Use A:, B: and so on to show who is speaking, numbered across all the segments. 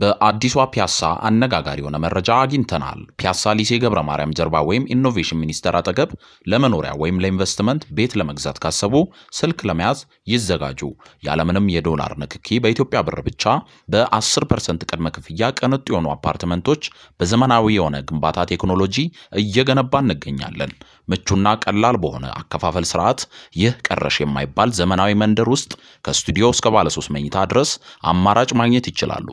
A: በአዲሷ ፒያሳ አነጋጋሪ የሆነ መረጃ አግኝተናል። ፒያሳ ሊሴ ገብረ ማርያም ጀርባ ወይም ኢኖቬሽን ሚኒስቴር አጠገብ ለመኖሪያ ወይም ለኢንቨስትመንት ቤት ለመግዛት ካሰቡ ስልክ ለመያዝ ይዘጋጁ። ያለምንም የዶላር ንክኪ በኢትዮጵያ ብር ብቻ በ10 ፐርሰንት ቅድመ ክፍያ ቅንጡ የሆኑ አፓርትመንቶች በዘመናዊ የሆነ ግንባታ ቴክኖሎጂ እየገነባ እንገኛለን። ምቹና ቀላል በሆነ አከፋፈል ስርዓት ይህ ቀረሽ የማይባል ዘመናዊ መንደር ውስጥ ከስቱዲዮ እስከ ባለሶስት መኝታ ድረስ አማራጭ ማግኘት ይችላሉ።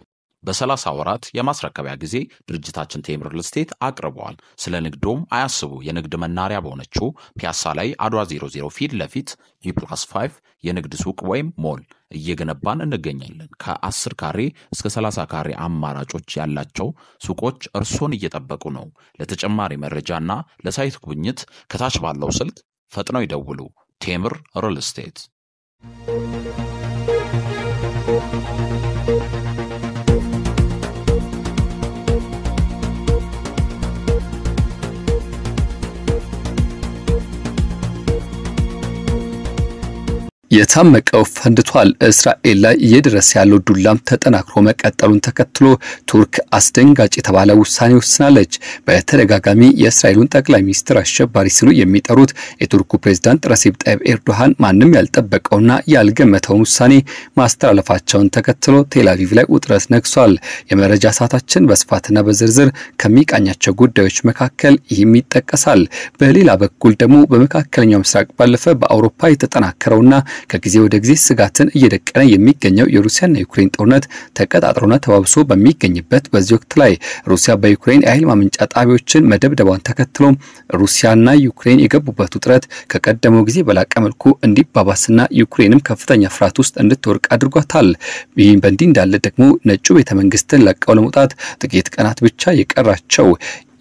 A: በ30 ወራት የማስረከቢያ ጊዜ ድርጅታችን ቴምር ስቴት አቅርበዋል። ስለ ንግዶም አያስቡ። የንግድ መናሪያ በሆነችው ፒያሳ ላይ አድዋ 00 ፊት ለፊት ኢፕላስ 5 የንግድ ሱቅ ወይም ሞል እየገነባን እንገኛለን። ከ10 ካሬ እስከ 30 ካሬ አማራጮች ያላቸው ሱቆች እርሶን እየጠበቁ ነው። ለተጨማሪ መረጃና ለሳይት ጉብኝት ከታች ባለው ስልክ ፈጥነው ይደውሉ። ቴምር ሪል ስቴት
B: የታመቀው ፈንድቷል። እስራኤል ላይ እየደረሰ ያለው ዱላም ተጠናክሮ መቀጠሉን ተከትሎ ቱርክ አስደንጋጭ የተባለ ውሳኔ ወስናለች። በተደጋጋሚ የእስራኤሉን ጠቅላይ ሚኒስትር አሸባሪ ሲሉ የሚጠሩት የቱርኩ ፕሬዝዳንት ረሲብ ጣይብ ኤርዶሃን ማንም ያልጠበቀውና ያልገመተውን ውሳኔ ማስተላለፋቸውን ተከትሎ ቴላቪቭ ላይ ውጥረት ነግሷል። የመረጃ ሰዓታችን በስፋትና በዝርዝር ከሚቃኛቸው ጉዳዮች መካከል ይህም ይጠቀሳል። በሌላ በኩል ደግሞ በመካከለኛው ምስራቅ ባለፈ በአውሮፓ የተጠናከረውና ከጊዜ ወደ ጊዜ ስጋትን እየደቀነ የሚገኘው የሩሲያና ዩክሬን ጦርነት ተቀጣጥሮና ተባብሶ በሚገኝበት በዚህ ወቅት ላይ ሩሲያ በዩክሬን የኃይል ማመንጫ ጣቢያዎችን መደብደቧን ተከትሎ ሩሲያና ዩክሬን የገቡበት ውጥረት ከቀደመው ጊዜ በላቀ መልኩ እንዲባባስና ዩክሬንም ከፍተኛ ፍርሃት ውስጥ እንድትወርቅ አድርጓታል። ይህም በእንዲህ እንዳለ ደግሞ ነጩ ቤተ መንግስትን ለቀው ለመውጣት ጥቂት ቀናት ብቻ የቀራቸው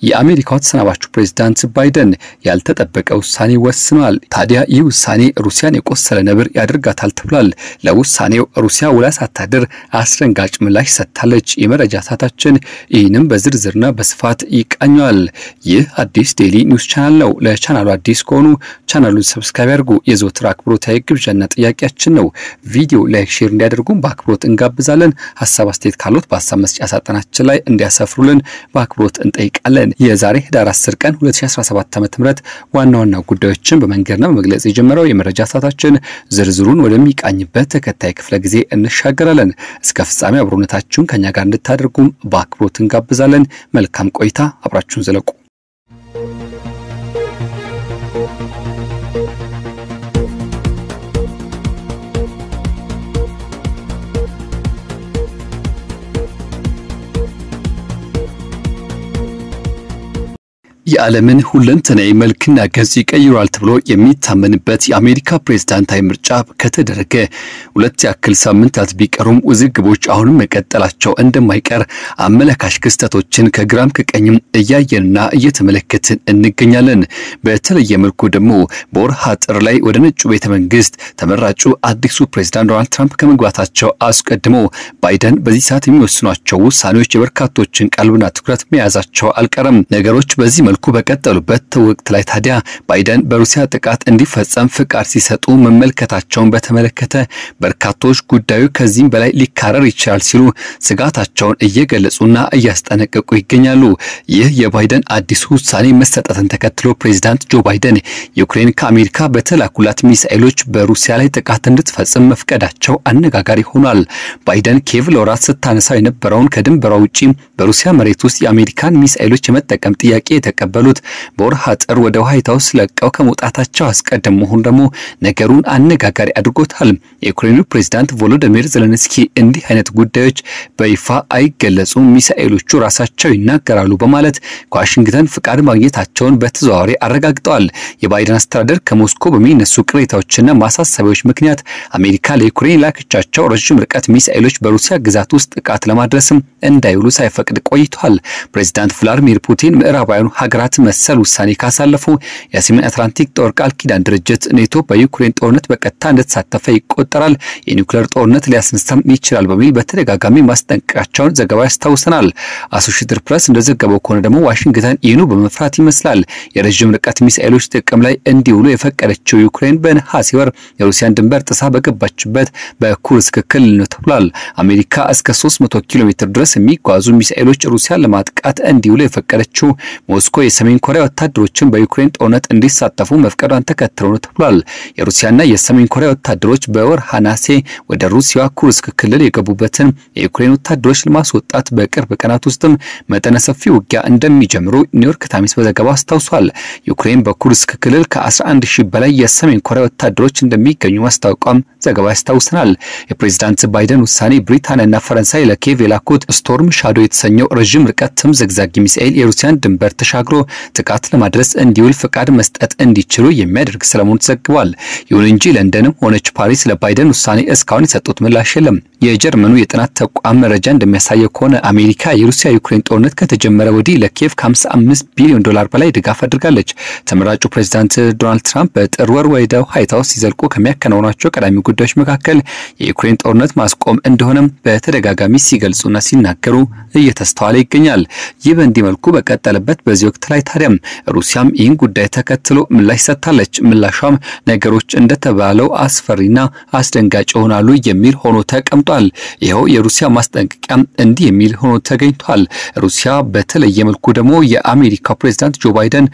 B: የአሜሪካው ተሰናባቹ ፕሬዚዳንት ባይደን ያልተጠበቀ ውሳኔ ወስኗል። ታዲያ ይህ ውሳኔ ሩሲያን የቆሰለ ነብር ያደርጋታል ተብሏል። ለውሳኔው ሩሲያ ውላ ሳታድር አስደንጋጭ ምላሽ ሰጥታለች። የመረጃ ሰዓታችን ይህንም በዝርዝርና በስፋት ይቃኟል። ይህ አዲስ ዴሊ ኒውስ ቻናል ነው። ለቻናሉ አዲስ ከሆኑ ቻናሉን ሰብስክራይብ ያድርጉ። የዘወትር አክብሮታዊ ግብዣና ጥያቄያችን ነው። ቪዲዮ ላይክ፣ ሼር እንዲያደርጉን በአክብሮት እንጋብዛለን። ሀሳብ አስተያየት ካሎት በሀሳብ መስጫ ሳጥናችን ላይ እንዲያሰፍሩልን በአክብሮት እንጠይቃለን። የዛሬ ህዳር 10 ቀን 2017 ዓ.ም ዋና ዋና ጉዳዮችን በመንገድና በመግለጽ የጀመረው የመረጃ ሰዓታችን ዝርዝሩን ወደሚቃኝበት ተከታይ ክፍለ ጊዜ እንሻገራለን። እስከ ፍጻሜ አብሮነታችሁን ከኛ ጋር እንድታደርጉም በአክብሮት እንጋብዛለን። መልካም ቆይታ፣ አብራችሁን ዘለቁ። የዓለምን ሁለንተናዊ መልክና ገጽ ይቀይሯል ተብሎ የሚታመንበት የአሜሪካ ፕሬዝዳንታዊ ምርጫ ከተደረገ ሁለት ያክል ሳምንታት ቢቀሩም ውዝግቦች አሁንም መቀጠላቸው እንደማይቀር አመላካሽ ክስተቶችን ከግራም ከቀኝም እያየንና እየተመለከትን እንገኛለን። በተለየ መልኩ ደግሞ በወርሃ ጥር ላይ ወደ ነጩ ቤተ መንግስት ተመራጩ አዲሱ ፕሬዝዳንት ዶናልድ ትራምፕ ከመግባታቸው አስቀድሞ ባይደን በዚህ ሰዓት የሚወስኗቸው ውሳኔዎች የበርካቶችን ቀልብና ትኩረት መያዛቸው አልቀረም። ነገሮች በዚህ መልኩ መልኩ በቀጠሉበት ወቅት ላይ ታዲያ ባይደን በሩሲያ ጥቃት እንዲፈጸም ፍቃድ ሲሰጡ መመልከታቸውን በተመለከተ በርካቶች ጉዳዩ ከዚህም በላይ ሊካረር ይችላል ሲሉ ስጋታቸውን እየገለጹና እያስጠነቀቁ ይገኛሉ። ይህ የባይደን አዲሱ ውሳኔ መሰጠትን ተከትሎ ፕሬዚዳንት ጆ ባይደን ዩክሬን ከአሜሪካ በተላኩላት ሚሳኤሎች በሩሲያ ላይ ጥቃት እንድትፈጽም መፍቀዳቸው አነጋጋሪ ሆኗል። ባይደን ኬቭ ለወራት ስታነሳው የነበረውን ከድንበሯ ውጪ በሩሲያ መሬት ውስጥ የአሜሪካን ሚሳኤሎች የመጠቀም ጥያቄ የተቀበ የተቀበሉት በወርሃ ጥር ወደ ዋይት ሀውስ ለቀው ከመውጣታቸው አስቀድሞ መሆኑ ደግሞ ነገሩን አነጋጋሪ አድርጎታል። የዩክሬኑ ፕሬዝዳንት ቮሎዲሚር ዘለንስኪ እንዲህ አይነት ጉዳዮች በይፋ አይገለጹም፣ ሚሳኤሎቹ ራሳቸው ይናገራሉ በማለት ከዋሽንግተን ፍቃድ ማግኘታቸውን በተዘዋዋሪ አረጋግጠዋል። የባይደን አስተዳደር ከሞስኮ በሚነሱ ቅሬታዎችና ማሳሰቢያዎች ምክንያት አሜሪካ ለዩክሬን ላከቻቸው ረዥም ርቀት ሚሳኤሎች በሩሲያ ግዛት ውስጥ ጥቃት ለማድረስም እንዳይውሉ ሳይፈቅድ ቆይቷል። ፕሬዚዳንት ቭላዲሚር ፑቲን ምዕራባውያኑ ሀገራት ሀገራት መሰል ውሳኔ ካሳለፉ የሰሜን አትላንቲክ ጦር ቃል ኪዳን ድርጅት ኔቶ በዩክሬን ጦርነት በቀጥታ እንደተሳተፈ ይቆጠራል፣ የኒውክሌር ጦርነት ሊያስነሳም ይችላል በሚል በተደጋጋሚ ማስጠንቀቂያቸውን ዘገባ ያስታውሰናል። አሶሺየትድ ፕሬስ እንደዘገበው ከሆነ ደግሞ ዋሽንግተን ይህኑ በመፍራት ይመስላል የረዥም ርቀት ሚሳኤሎች ጥቅም ላይ እንዲውሉ የፈቀደችው ዩክሬን በነሐሴ ወር የሩሲያን ድንበር ጥሳ በገባችበት በኩርስክ ክልል ነው ተብሏል። አሜሪካ እስከ 300 ኪሎ ሜትር ድረስ የሚጓዙ ሚሳኤሎች ሩሲያን ለማጥቃት እንዲውሉ የፈቀደችው ሞስኮ የሰሜን ኮሪያ ወታደሮችን በዩክሬን ጦርነት እንዲሳተፉ መፍቀዷን ተከትሎ ነው ተብሏል። የሩሲያና የሰሜን ኮሪያ ወታደሮች በወርሃ ነሐሴ ወደ ሩሲያ ኩርስክ ክልል የገቡበትን የዩክሬን ወታደሮች ለማስወጣት በቅርብ ቀናት ውስጥም መጠነ ሰፊ ውጊያ እንደሚጀምሩ ኒውዮርክ ታይምስ በዘገባ አስታውሷል። ዩክሬን በኩርስክ ክልል ከ11 ሺህ በላይ የሰሜን ኮሪያ ወታደሮች እንደሚገኙ ማስታወቋም ዘገባ ያስታውሰናል። የፕሬዚዳንት ባይደን ውሳኔ ብሪታንያና ፈረንሳይ ለኬቭ የላኩት ስቶርም ሻዶ የተሰኘው ረዥም ርቀት ተምዘግዛጊ ሚሳኤል የሩሲያን ድንበር ተሻግሯል። አጠናክሮ ጥቃት ለማድረስ እንዲውል ፈቃድ መስጠት እንዲችሉ የሚያደርግ ስለመሆኑ ተዘግቧል። ይሁን እንጂ ለንደንም ሆነች ፓሪስ ለባይደን ውሳኔ እስካሁን የሰጡት ምላሽ የለም። የጀርመኑ የጥናት ተቋም መረጃ እንደሚያሳየው ከሆነ አሜሪካ የሩሲያ ዩክሬን ጦርነት ከተጀመረ ወዲህ ለኪየቭ ከ55 ቢሊዮን ዶላር በላይ ድጋፍ አድርጋለች። ተመራጩ ፕሬዚዳንት ዶናልድ ትራምፕ በጥር ወር ወደ ዋይት ሀውስ ሲዘልቁ ከሚያከናውናቸው ቀዳሚ ጉዳዮች መካከል የዩክሬን ጦርነት ማስቆም እንደሆነም በተደጋጋሚ ሲገልጹና ሲናገሩ እየተስተዋለ ይገኛል። ይህ በእንዲህ መልኩ በቀጠለበት በዚህ ወቅት ወቅት ላይ ታዲያም ሩሲያም ይህን ጉዳይ ተከትሎ ምላሽ ሰጥታለች። ምላሿም ነገሮች እንደተባለው አስፈሪና አስደንጋጭ ይሆናሉ የሚል ሆኖ ተቀምጧል። ይኸው የሩሲያ ማስጠንቀቂያ እንዲህ የሚል ሆኖ ተገኝቷል። ሩሲያ በተለየ መልኩ ደግሞ የአሜሪካ ፕሬዚዳንት ጆ ባይደን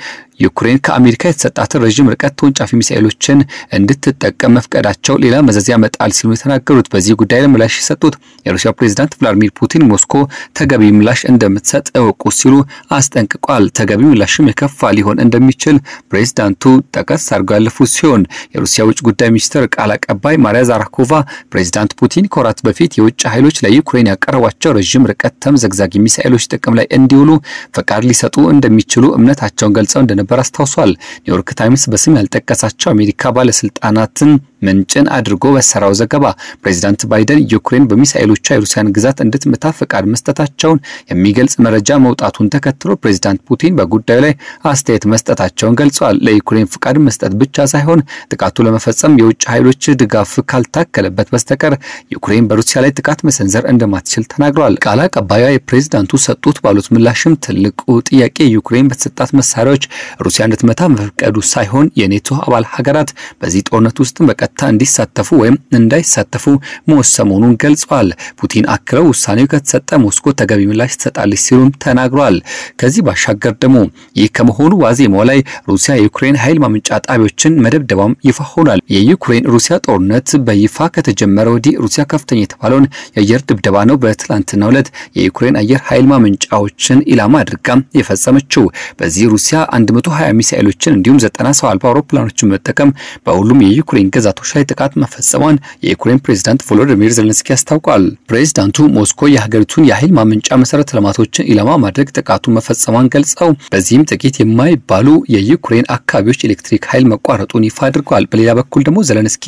B: ዩክሬን ከአሜሪካ የተሰጣትን ረዥም ርቀት ተወንጫፊ ሚሳኤሎችን እንድትጠቀም መፍቀዳቸው ሌላ መዘዝ ያመጣል ሲሉ የተናገሩት በዚህ ጉዳይ ላይ ምላሽ የሰጡት የሩሲያ ፕሬዚዳንት ቭላዲሚር ፑቲን ሞስኮ ተገቢ ምላሽ እንደምትሰጥ እወቁ ሲሉ አስጠንቅቋል። ተገቢ ምላሽም የከፋ ሊሆን እንደሚችል ፕሬዚዳንቱ ጠቀስ አድርገው ያለፉ ሲሆን የሩሲያ ውጭ ጉዳይ ሚኒስትር ቃል አቀባይ ማሪያ ዛራኮቫ ፕሬዚዳንት ፑቲን ከወራት በፊት የውጭ ኃይሎች ለዩክሬን ያቀረቧቸው ረዥም ርቀት ተምዘግዛጊ ሚሳኤሎች ጥቅም ላይ እንዲውሉ ፈቃድ ሊሰጡ እንደሚችሉ እምነታቸውን ገልጸው እንደነበ እንደነበር አስታውሷል። ኒውዮርክ ታይምስ በስም ያልጠቀሳቸው አሜሪካ ባለስልጣናትን ምንጭን አድርጎ በሰራው ዘገባ ፕሬዚዳንት ባይደን ዩክሬን በሚሳኤሎቿ የሩሲያን ግዛት እንድትመታ ፈቃድ መስጠታቸውን የሚገልጽ መረጃ መውጣቱን ተከትሎ ፕሬዚዳንት ፑቲን በጉዳዩ ላይ አስተያየት መስጠታቸውን ገልጸዋል። ለዩክሬን ፈቃድ መስጠት ብቻ ሳይሆን ጥቃቱ ለመፈጸም የውጭ ኃይሎች ድጋፍ ካልታከለበት በስተቀር ዩክሬን በሩሲያ ላይ ጥቃት መሰንዘር እንደማትችል ተናግረዋል። ቃል አቀባዩ የፕሬዚዳንቱ ሰጡት ባሉት ምላሽም ትልቁ ጥያቄ ዩክሬን በተሰጣት መሳሪያዎች ሩሲያ እንድትመታ መፍቀዱ ሳይሆን የኔቶ አባል ሀገራት በዚህ ጦርነት ውስጥ በቀ በቀጥታ እንዲሳተፉ ወይም እንዳይሳተፉ መወሰኑን ገልጿል። ፑቲን አክለው ውሳኔው ከተሰጠ ሞስኮ ተገቢ ምላሽ ትሰጣለች ሲሉም ተናግሯል። ከዚህ ባሻገር ደግሞ ይህ ከመሆኑ ዋዜማው ላይ ሩሲያ የዩክሬን ኃይል ማመንጫ ጣቢያዎችን መደብደቧም ይፋ ሆኗል። የዩክሬን ሩሲያ ጦርነት በይፋ ከተጀመረ ወዲህ ሩሲያ ከፍተኛ የተባለውን የአየር ድብደባ ነው በትላንትናው ዕለት የዩክሬን አየር ኃይል ማመንጫዎችን ኢላማ አድርጋ የፈጸመችው። በዚህ ሩሲያ 120 ሚሳኤሎችን እንዲሁም 90 ሰው አልባ አውሮፕላኖችን መጠቀም በሁሉም የዩክሬን ግዛት ግዛቶች ላይ ጥቃት መፈጸሟን የዩክሬን ፕሬዝዳንት ቮሎዲሚር ዜሌንስኪ አስታውቋል። ፕሬዚዳንቱ ሞስኮ የሀገሪቱን የኃይል ማመንጫ መሰረተ ልማቶችን ኢላማ ማድረግ ጥቃቱን መፈጸሟን ገልጸው በዚህም ጥቂት የማይባሉ የዩክሬን አካባቢዎች ኤሌክትሪክ ኃይል መቋረጡን ይፋ አድርጓል። በሌላ በኩል ደግሞ ዘለንስኪ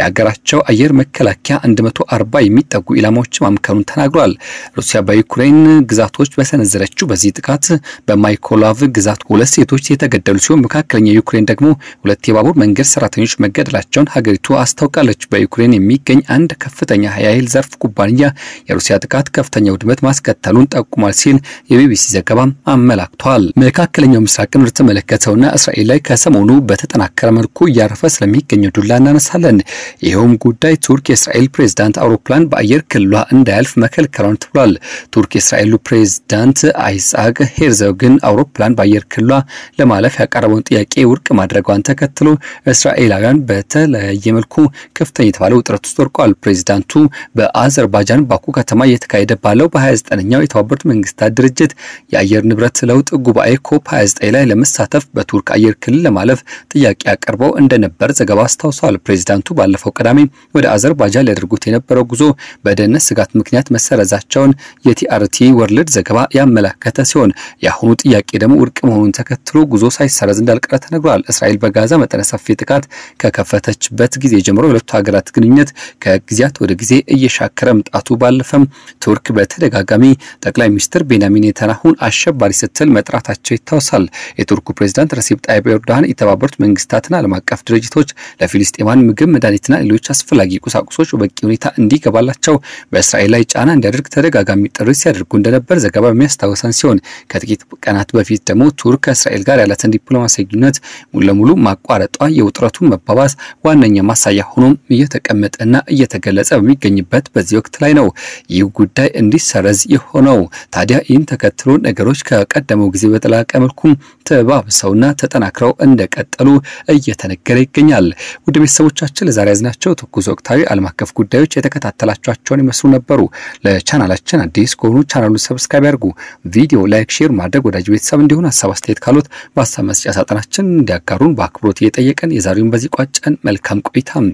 B: የሀገራቸው አየር መከላከያ 140 የሚጠጉ ኢላማዎች ማምከኑን ተናግሯል። ሩሲያ በዩክሬን ግዛቶች በሰነዘረችው በዚህ ጥቃት በማይኮላቭ ግዛት ሁለት ሴቶች የተገደሉ ሲሆን መካከለኛ ዩክሬን ደግሞ ሁለት የባቡር መንገድ ሰራተኞች መገደላቸውን ሀገር ሀገሪቱ አስታውቃለች። በዩክሬን የሚገኝ አንድ ከፍተኛ የኃይል ዘርፍ ኩባንያ የሩሲያ ጥቃት ከፍተኛ ውድመት ማስከተሉን ጠቁሟል ሲል የቢቢሲ ዘገባ አመላክቷል። መካከለኛው ምስራቅን ወደተመለከተውና እስራኤል ላይ ከሰሞኑ በተጠናከረ መልኩ እያረፈ ስለሚገኘው ዱላ እናነሳለን። ይኸውም ጉዳይ ቱርክ የእስራኤል ፕሬዝዳንት አውሮፕላን በአየር ክልሏ እንዳያልፍ መከልከሏን ተብሏል። ቱርክ የእስራኤሉ ፕሬዝዳንት አይጻቅ ሄርዘግን አውሮፕላን በአየር ክልሏ ለማለፍ ያቀረበውን ጥያቄ ውድቅ ማድረጓን ተከትሎ እስራኤላውያን በተለያዩ በተለየ መልኩ ከፍተኛ የተባለ ውጥረት ውስጥ ወርቋል። ፕሬዚዳንቱ በአዘርባጃን ባኩ ከተማ የተካሄደ ባለው በ29ኛው የተባበሩት መንግስታት ድርጅት የአየር ንብረት ለውጥ ጉባኤ ኮፕ 29 ላይ ለመሳተፍ በቱርክ አየር ክልል ለማለፍ ጥያቄ አቅርበው እንደነበር ዘገባ አስታውሷል። ፕሬዚዳንቱ ባለፈው ቅዳሜ ወደ አዘርባጃን ሊያደርጉት የነበረው ጉዞ በደህንነት ስጋት ምክንያት መሰረዛቸውን የቲአርቲ ወርልድ ዘገባ ያመላከተ ሲሆን የአሁኑ ጥያቄ ደግሞ ውድቅ መሆኑን ተከትሎ ጉዞ ሳይሰረዝ እንዳልቀረ ተነግሯል። እስራኤል በጋዛ መጠነ ሰፊ ጥቃት ከከፈተችበት ከነበረበት ጊዜ ጀምሮ የሁለቱ ሀገራት ግንኙነት ከጊዜያት ወደ ጊዜ እየሻከረ መምጣቱ ባለፈም ቱርክ በተደጋጋሚ ጠቅላይ ሚኒስትር ቤንያሚን ኔታንያሁን አሸባሪ ስትል መጥራታቸው ይታወሳል። የቱርኩ ፕሬዝዳንት ረሲብ ጣይብ ኤርዶሃን የተባበሩት መንግስታትና ዓለም አቀፍ ድርጅቶች ለፊልስጤማን ምግብ፣ መድኃኒትና ሌሎች አስፈላጊ ቁሳቁሶች በቂ ሁኔታ እንዲገባላቸው በእስራኤል ላይ ጫና እንዲያደርግ ተደጋጋሚ ጥሪ ሲያደርጉ እንደነበር ዘገባ የሚያስታውሰን ሲሆን ከጥቂት ቀናት በፊት ደግሞ ቱርክ ከእስራኤል ጋር ያላትን ዲፕሎማሲያዊ ግንኙነት ሙሉ ለሙሉ ማቋረጧ የውጥረቱን መባባስ ዋነኛ ማሳያ ሆኖም እየተቀመጠና እየተገለጸ በሚገኝበት በዚህ ወቅት ላይ ነው ይህ ጉዳይ እንዲሰረዝ የሆነው። ታዲያ ይህን ተከትሎ ነገሮች ከቀደመው ጊዜ በተላቀ መልኩም ተባብሰውና ተጠናክረው እንደቀጠሉ እየተነገረ ይገኛል። ውድ ቤተሰቦቻችን ለዛሬ ያዝናቸው ትኩስ ወቅታዊ ዓለም አቀፍ ጉዳዮች የተከታተላችኋቸውን ይመስሉ ነበሩ። ለቻናላችን አዲስ ከሆኑ ቻናሉ ሰብስክራይብ ያድርጉ። ቪዲዮ ላይክ፣ ሼር ማድረግ ወዳጅ ቤተሰብ እንዲሆን ሀሳብ አስተያየት ካሉት በሀሳብ መስጫ ሳጥናችን እንዲያጋሩን በአክብሮት እየጠየቀን የዛሬውን በዚህ ቋጨን። መልካም ቆይታም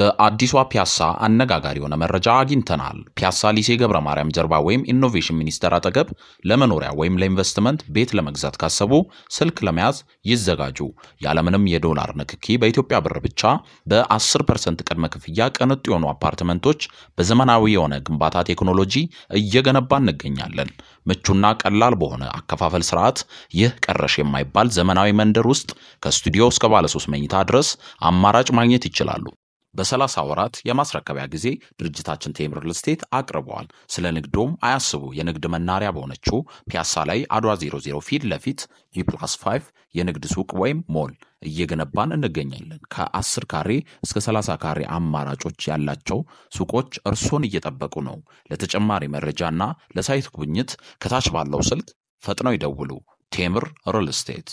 A: በአዲሷ ፒያሳ አነጋጋሪ የሆነ መረጃ አግኝተናል። ፒያሳ ሊሴ ገብረ ማርያም ጀርባ ወይም ኢኖቬሽን ሚኒስቴር አጠገብ ለመኖሪያ ወይም ለኢንቨስትመንት ቤት ለመግዛት ካሰቡ ስልክ ለመያዝ ይዘጋጁ። ያለምንም የዶላር ንክኪ በኢትዮጵያ ብር ብቻ በ10 ፐርሰንት ቅድመ ክፍያ ቅንጡ የሆኑ አፓርትመንቶች በዘመናዊ የሆነ ግንባታ ቴክኖሎጂ እየገነባ እንገኛለን። ምቹና ቀላል በሆነ አከፋፈል ስርዓት ይህ ቀረሽ የማይባል ዘመናዊ መንደር ውስጥ ከስቱዲዮ እስከ ባለሶስት መኝታ ድረስ አማራጭ ማግኘት ይችላሉ። በ30 ወራት የማስረከቢያ ጊዜ ድርጅታችን ቴምር ስቴት አቅርበዋል። ስለ ንግዶም አያስቡ። የንግድ መናሪያ በሆነችው ፒያሳ ላይ አድዋ 00 ፊት ለፊት ኢፕላስ 5 የንግድ ሱቅ ወይም ሞል እየገነባን እንገኛለን። ከ10 ካሬ እስከ 30 ካሬ አማራጮች ያላቸው ሱቆች እርሶን እየጠበቁ ነው። ለተጨማሪ መረጃና ለሳይት ጉብኝት ከታች ባለው ስልክ ፈጥነው ይደውሉ። ቴምር ሪል ስቴት